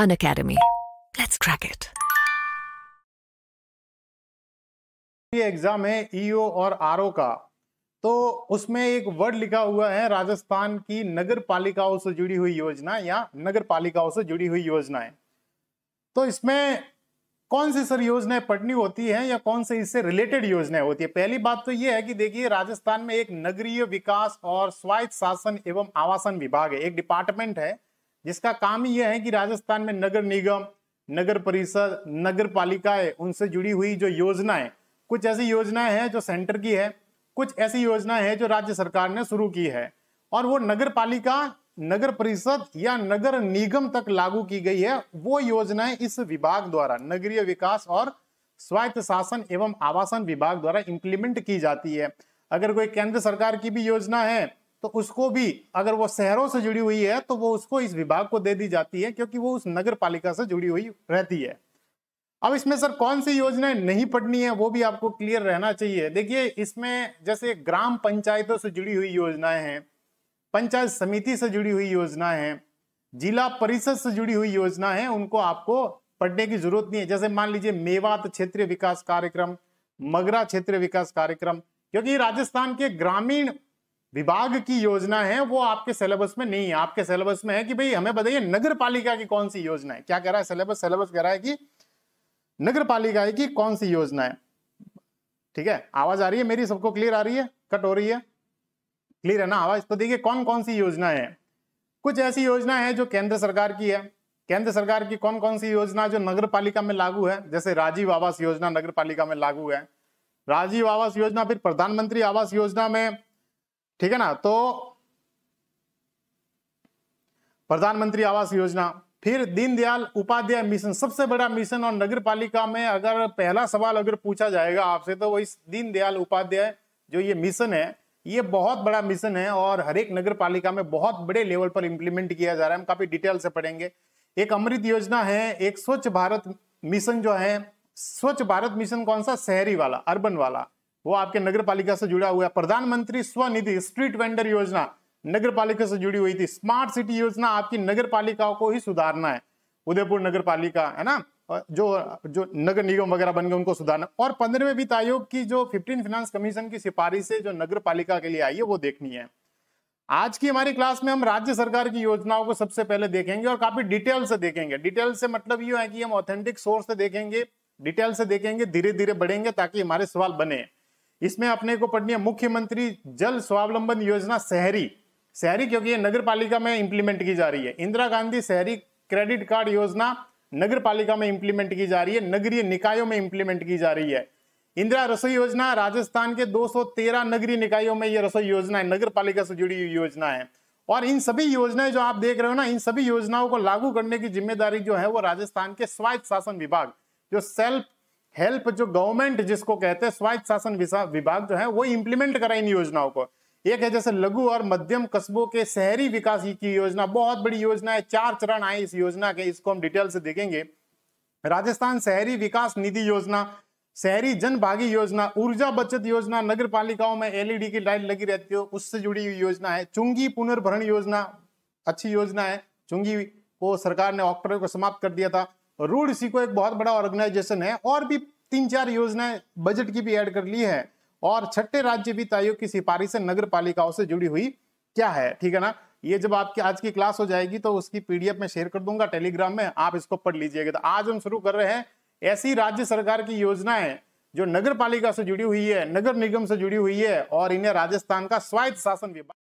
An Academy. Let's crack it. ये exam है EO e और आरओ का तो उसमें एक वर्ड लिखा हुआ है राजस्थान की नगर पालिकाओं से जुड़ी हुई योजना या नगर पालिकाओं से जुड़ी हुई योजनाएं तो इसमें कौन सी सर योजनाएं पढ़नी होती हैं या कौन से इससे रिलेटेड योजनाएं होती है पहली बात तो यह है कि देखिए राजस्थान में एक नगरीय विकास और स्वायत्त शासन एवं आवासन विभाग है एक डिपार्टमेंट है जिसका काम यह है कि राजस्थान में नगर निगम नगर परिषद नगर पालिकाएं उनसे जुड़ी हुई जो योजनाएं कुछ ऐसी योजनाएं हैं जो सेंटर की है कुछ ऐसी योजनाएं हैं जो राज्य सरकार ने शुरू की है और वो नगर पालिका नगर परिषद या नगर निगम तक लागू की गई है वो योजनाएं इस विभाग द्वारा नगरीय विकास और स्वायत्त शासन एवं आवासन विभाग द्वारा इंप्लीमेंट की जाती है अगर कोई केंद्र सरकार की भी योजना है तो उसको भी अगर वो शहरों से जुड़ी हुई है तो वो उसको इस विभाग को दे दी जाती है क्योंकि वो उस नगर पालिका से जुड़ी हुई रहती है अब इसमें सर कौन सी योजनाएं नहीं पढ़नी है वो भी आपको क्लियर रहना चाहिए देखिए इसमें जैसे ग्राम पंचायतों से जुड़ी हुई योजनाएं हैं पंचायत समिति से जुड़ी हुई योजनाएं हैं जिला परिषद से जुड़ी हुई योजना है उनको आपको पढ़ने की जरूरत नहीं है जैसे मान लीजिए मेवात क्षेत्रीय विकास कार्यक्रम मगरा क्षेत्रीय विकास कार्यक्रम क्योंकि राजस्थान के ग्रामीण विभाग की योजना है वो आपके सिलेबस में नहीं है आपके सिलेबस में है कि भाई हमें बताइए नगर पालिका की कौन सी योजना है क्या कह रहा है सिलेबस सिलेबस कह रहा है कि नगर पालिका की कौन सी योजना है ठीक है आवाज आ रही है मेरी सबको क्लियर आ रही है कट हो रही है क्लियर है ना आवाज तो देखिए कौन कौन सी योजना है कुछ ऐसी योजना है जो केंद्र सरकार की है केंद्र सरकार की कौन कौन सी योजना जो नगर पालिका में लागू है जैसे राजीव आवास योजना नगर पालिका में लागू है राजीव आवास योजना फिर प्रधानमंत्री आवास योजना में ठीक है ना तो प्रधानमंत्री आवास योजना फिर दीनदयाल उपाध्याय मिशन सबसे बड़ा मिशन और नगर पालिका में अगर पहला सवाल अगर पूछा जाएगा आपसे तो वही दीनदयाल उपाध्याय जो ये मिशन है ये बहुत बड़ा मिशन है और हर एक नगर पालिका में बहुत बड़े लेवल पर इम्प्लीमेंट किया जा रहा है हम काफी डिटेल से पढ़ेंगे एक अमृत योजना है एक स्वच्छ भारत मिशन जो है स्वच्छ भारत मिशन कौन सा शहरी वाला अर्बन वाला वो आपके नगर पालिका से जुड़ा हुआ है प्रधानमंत्री स्वनिधि स्ट्रीट वेंडर योजना नगर पालिका से जुड़ी हुई थी स्मार्ट सिटी योजना आपकी नगर पालिकाओं को ही सुधारना है उदयपुर नगर पालिका है ना जो जो नगर निगम वगैरह बन गए उनको सुधारना और पंद्रहवें वित्त आयोग की जो फिफ्टीन फिनांस कमीशन की सिफारिश है जो नगर पालिका के लिए आई है वो देखनी है आज की हमारी क्लास में हम राज्य सरकार की योजनाओं को सबसे पहले देखेंगे और काफी डिटेल से देखेंगे डिटेल से मतलब ये है कि हम ऑथेंटिक सोर्स से देखेंगे डिटेल से देखेंगे धीरे धीरे बढ़ेंगे ताकि हमारे सवाल बने इसमें अपने को पढ़नी है मुख्यमंत्री जल स्वावलंबन योजना शहरी शहरी क्योंकि ये नगर पालिका में इंप्लीमेंट की जा रही है इंदिरा गांधी शहरी क्रेडिट कार्ड योजना नगर पालिका में इंप्लीमेंट की जा रही है नगरीय निकायों में इंप्लीमेंट की जा रही है इंदिरा रसोई योजना राजस्थान के 213 नगरीय निकायों में ये रसोई योजना है नगर पालिका से जुड़ी हुई योजना है और इन सभी योजनाएं जो आप देख रहे हो ना इन सभी योजनाओं को लागू करने की जिम्मेदारी जो है वो राजस्थान के स्वायत्त शासन विभाग जो सेल्फ हेल्प जो गवर्नमेंट जिसको कहते हैं स्वायत्त शासन विभाग जो है वो इंप्लीमेंट करा इन योजनाओं को एक है जैसे लघु और मध्यम कस्बों के शहरी विकास की योजना बहुत बड़ी योजना है चार चरण आए इस योजना के इसको हम डिटेल से देखेंगे राजस्थान शहरी विकास निधि योजना शहरी जनभागी योजना ऊर्जा बचत योजना नगर पालिकाओं में एलईडी e की लाइट लगी रहती हो उससे जुड़ी हुई योजना है चुंगी पुनर्भरण योजना अच्छी योजना है चुंगी को सरकार ने ऑक्टोबर को समाप्त कर दिया था रूड सीको एक बहुत बड़ा ऑर्गेनाइजेशन है और भी तीन चार योजनाएं बजट की भी ऐड कर ली है और छठे राज्य वित्त आयोग की सिफारिशें नगर पालिकाओं से जुड़ी हुई क्या है ठीक है ना ये जब आपकी आज की क्लास हो जाएगी तो उसकी पीडीएफ में शेयर कर दूंगा टेलीग्राम में आप इसको पढ़ लीजिएगा तो आज हम शुरू कर रहे हैं ऐसी राज्य सरकार की योजनाएं जो नगर पालिका से जुड़ी हुई है नगर निगम से जुड़ी हुई है और इन्हें राजस्थान का स्वायत्त शासन विभाग